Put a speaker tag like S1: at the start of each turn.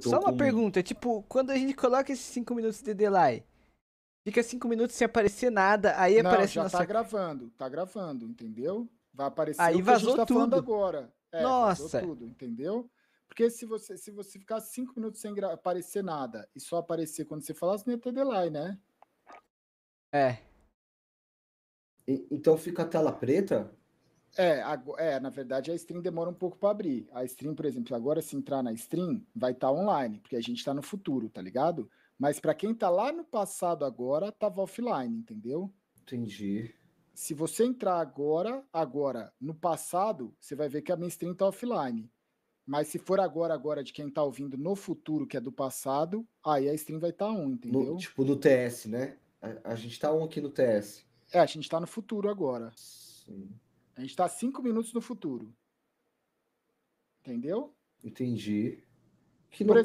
S1: Só uma com... pergunta, tipo, quando a gente coloca esses 5 minutos de delay, fica 5 minutos sem aparecer nada, aí Não, aparece já nossa... tá
S2: gravando, tá gravando, entendeu? Vai aparecer aí o que a gente tá tudo. falando agora. É, nossa! tudo, entendeu? Porque se você, se você ficar 5 minutos sem aparecer nada e só aparecer quando você falar, você não ia ter delay, né? É.
S3: E, então fica a tela preta?
S2: É, a, é, na verdade a stream demora um pouco para abrir. A stream, por exemplo, agora se entrar na stream, vai estar tá online, porque a gente está no futuro, tá ligado? Mas para quem tá lá no passado agora, tava offline, entendeu? Entendi. Se você entrar agora, agora, no passado, você vai ver que a minha stream tá offline. Mas se for agora, agora, de quem tá ouvindo no futuro, que é do passado, aí a stream vai estar tá on, entendeu? Tipo, no, tipo do TS, né? A, a gente tá on aqui no TS. É, a gente tá no futuro agora. Sim. A gente está cinco minutos
S4: no futuro. Entendeu? Entendi.
S2: Que Por não